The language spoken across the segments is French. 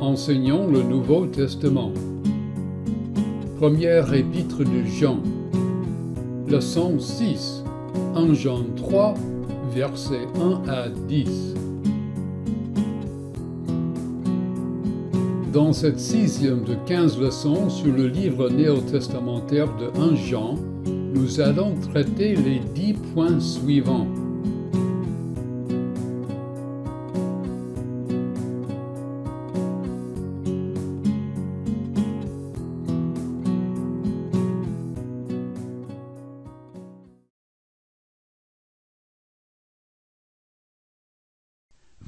Enseignons le Nouveau Testament. Première épître de Jean. Leçon 6. 1 Jean 3, versets 1 à 10. Dans cette sixième de 15 leçons sur le livre néo-testamentaire de 1 Jean, nous allons traiter les dix points suivants.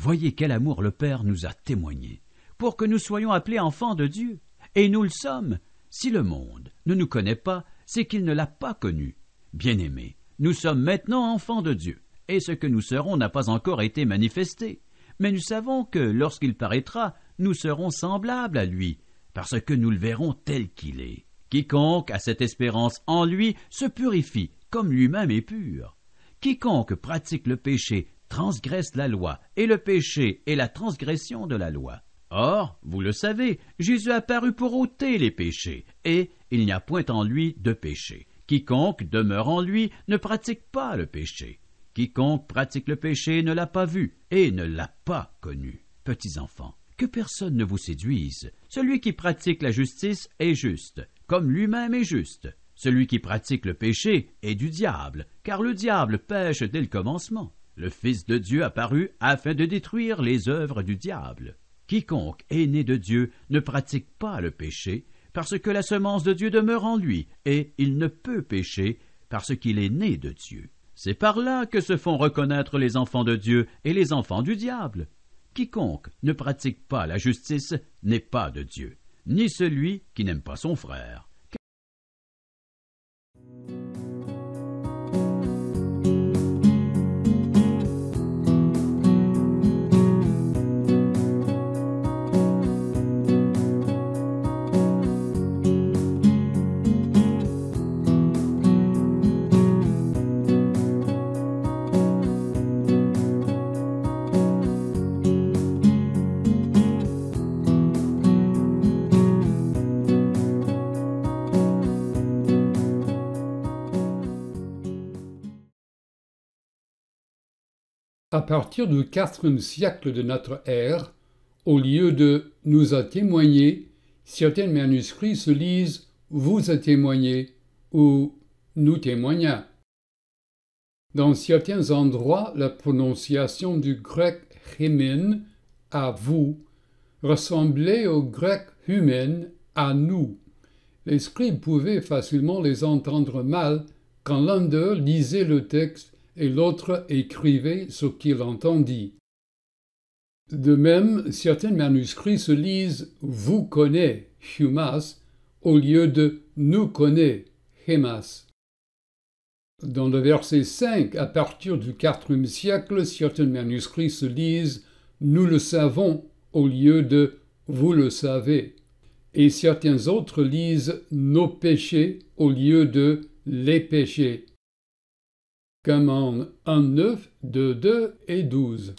Voyez quel amour le Père nous a témoigné, pour que nous soyons appelés enfants de Dieu. Et nous le sommes. Si le monde ne nous connaît pas, c'est qu'il ne l'a pas connu. Bien-aimés, nous sommes maintenant enfants de Dieu, et ce que nous serons n'a pas encore été manifesté. Mais nous savons que, lorsqu'il paraîtra, nous serons semblables à lui, parce que nous le verrons tel qu'il est. Quiconque a cette espérance en lui se purifie, comme lui-même est pur. Quiconque pratique le péché transgresse la loi, et le péché est la transgression de la loi. Or, vous le savez, Jésus a paru pour ôter les péchés, et il n'y a point en lui de péché. Quiconque demeure en lui ne pratique pas le péché. Quiconque pratique le péché ne l'a pas vu et ne l'a pas connu. Petits enfants, que personne ne vous séduise. Celui qui pratique la justice est juste, comme lui-même est juste. Celui qui pratique le péché est du diable, car le diable pêche dès le commencement le Fils de Dieu apparut afin de détruire les œuvres du diable. Quiconque est né de Dieu ne pratique pas le péché, parce que la semence de Dieu demeure en lui, et il ne peut pécher, parce qu'il est né de Dieu. C'est par là que se font reconnaître les enfants de Dieu et les enfants du diable. Quiconque ne pratique pas la justice n'est pas de Dieu, ni celui qui n'aime pas son frère. à partir du quatrième siècle de notre ère, au lieu de nous a témoigné, certains manuscrits se lisent vous a témoigné ou nous témoigna. Dans certains endroits, la prononciation du grec chemin à vous ressemblait au grec humen à nous. Les scribes pouvaient facilement les entendre mal quand l'un d'eux lisait le texte et l'autre écrivait ce qu'il entendit. De même, certains manuscrits se lisent vous connaissez » humas, au lieu de nous connaît, hemas. Dans le verset 5, à partir du quatrième siècle, certains manuscrits se lisent nous le savons au lieu de vous le savez, et certains autres lisent nos péchés au lieu de les péchés commande 1, 9, 2, 2 et 12.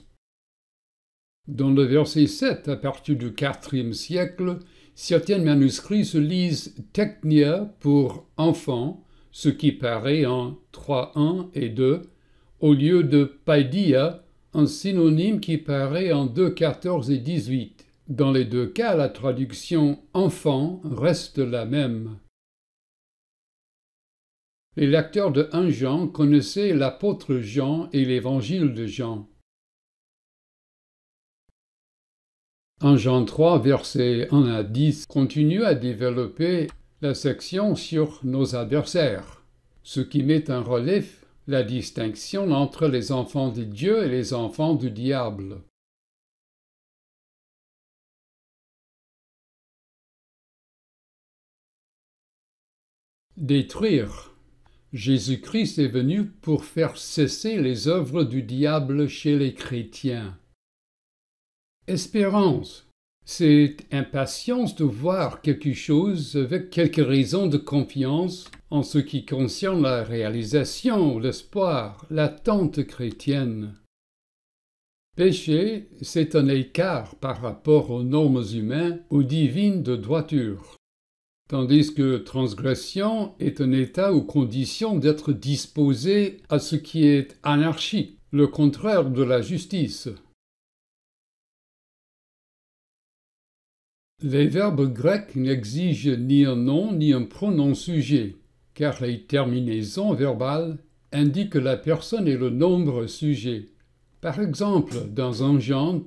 Dans le verset 7, à partir du 4e siècle, certains manuscrits se lisent technia pour enfant », ce qui paraît en 3.1 et 2, au lieu de paidia, un synonyme qui paraît en 2.14 et 18. Dans les deux cas, la traduction enfant reste la même les l'acteur de 1 Jean connaissait l'apôtre Jean et l'évangile de Jean. 1 Jean 3, verset 1 à 10 continue à développer la section sur nos adversaires, ce qui met en relief la distinction entre les enfants de Dieu et les enfants du diable. Détruire Jésus-Christ est venu pour faire cesser les œuvres du diable chez les chrétiens. Espérance, c'est impatience de voir quelque chose avec quelque raison de confiance en ce qui concerne la réalisation, l'espoir, l'attente chrétienne. Péché, c'est un écart par rapport aux normes humaines ou divines de droiture tandis que transgression est un état ou condition d'être disposé à ce qui est anarchie, le contraire de la justice. Les verbes grecs n'exigent ni un nom ni un pronom sujet, car les terminaisons verbales indiquent la personne et le nombre sujet. Par exemple, dans un genre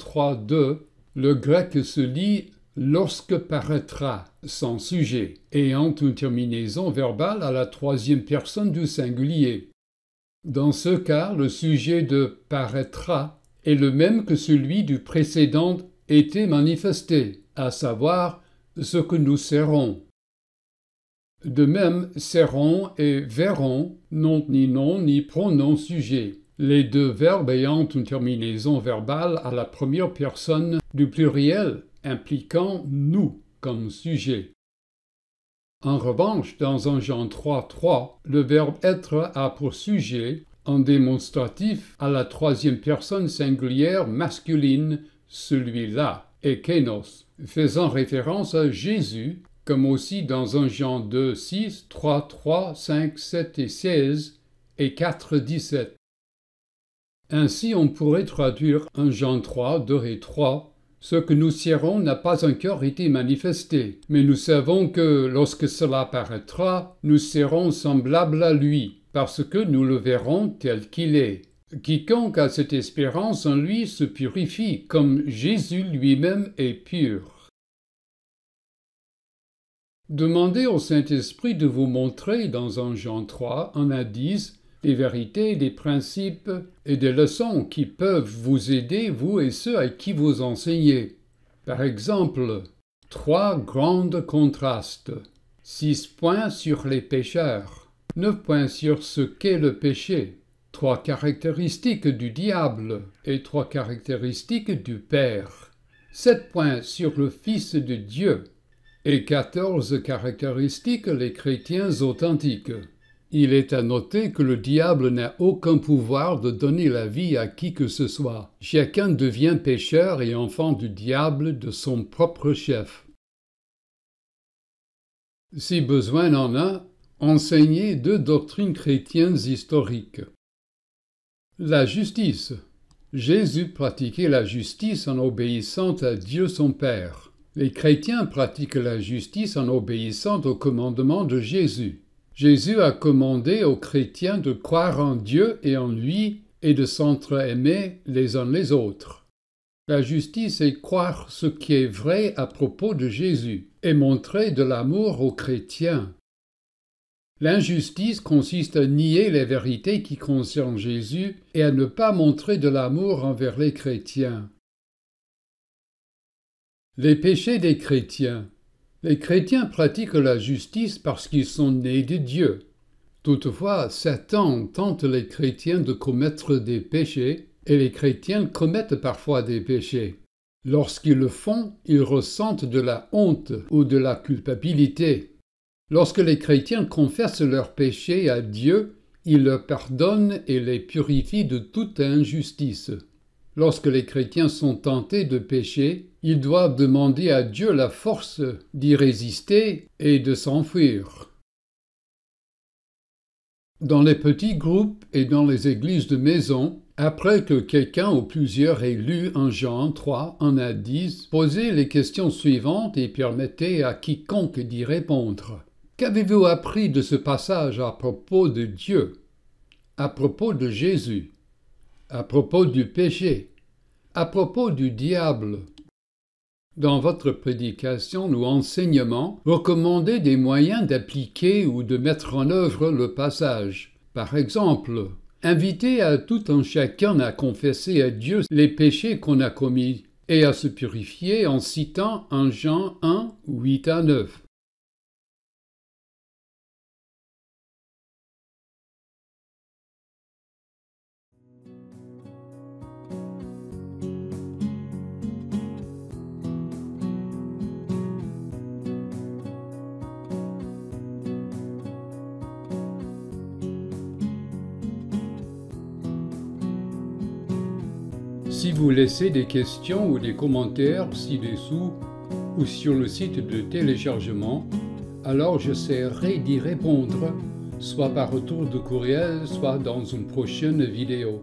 le grec se lit Lorsque paraîtra sans sujet ayant une terminaison verbale à la troisième personne du singulier. Dans ce cas, le sujet de paraîtra est le même que celui du précédent était manifesté, à savoir ce que nous serons. De même, serons et verrons » n'ont ni nom ni pronom sujet, les deux verbes ayant une terminaison verbale à la première personne du pluriel impliquant nous comme sujet. En revanche, dans 1 Jean 3.3, le verbe être a pour sujet en démonstratif à la troisième personne singulière masculine, celui-là, et kénos, faisant référence à Jésus, comme aussi dans 1 Jean 2, 6, 3, 3, 5, 7 et 16 et 4.17. Ainsi, on pourrait traduire 1 Jean 3, 2 et 3 ce que nous serons n'a pas encore été manifesté, mais nous savons que lorsque cela apparaîtra, nous serons semblables à lui, parce que nous le verrons tel qu'il est. Quiconque a cette espérance en lui se purifie, comme Jésus lui-même est pur. Demandez au Saint-Esprit de vous montrer dans 1 Jean 3 un indice des vérités, des principes et des leçons qui peuvent vous aider, vous et ceux à qui vous enseignez. Par exemple, trois grands contrastes. Six points sur les pécheurs, neuf points sur ce qu'est le péché, trois caractéristiques du diable et trois caractéristiques du Père, sept points sur le Fils de Dieu et quatorze caractéristiques les chrétiens authentiques. Il est à noter que le diable n'a aucun pouvoir de donner la vie à qui que ce soit. Chacun devient pécheur et enfant du diable de son propre chef. Si besoin en a, enseignez deux doctrines chrétiennes historiques. La justice. Jésus pratiquait la justice en obéissant à Dieu son Père. Les chrétiens pratiquent la justice en obéissant au commandement de Jésus. Jésus a commandé aux chrétiens de croire en Dieu et en lui et de s'entre-aimer les uns les autres. La justice est croire ce qui est vrai à propos de Jésus et montrer de l'amour aux chrétiens. L'injustice consiste à nier les vérités qui concernent Jésus et à ne pas montrer de l'amour envers les chrétiens. Les péchés des chrétiens les chrétiens pratiquent la justice parce qu'ils sont nés de Dieu. Toutefois, Satan tente les chrétiens de commettre des péchés, et les chrétiens commettent parfois des péchés. Lorsqu'ils le font, ils ressentent de la honte ou de la culpabilité. Lorsque les chrétiens confessent leurs péchés à Dieu, il leur pardonne et les purifie de toute injustice. Lorsque les chrétiens sont tentés de pécher, ils doivent demander à Dieu la force d'y résister et de s'enfuir. Dans les petits groupes et dans les églises de maison, après que quelqu'un ou plusieurs aient lu en Jean 3, en a 10, posez les questions suivantes et permettez à quiconque d'y répondre. Qu'avez-vous appris de ce passage à propos de Dieu, à propos de Jésus à propos du péché, à propos du diable. Dans votre prédication ou enseignement, recommandez des moyens d'appliquer ou de mettre en œuvre le passage. Par exemple, invitez à tout un chacun à confesser à Dieu les péchés qu'on a commis et à se purifier en citant 1 Jean 1, 8 à 9. Si vous laissez des questions ou des commentaires ci-dessous ou sur le site de téléchargement, alors j'essaierai d'y répondre, soit par retour de courriel, soit dans une prochaine vidéo.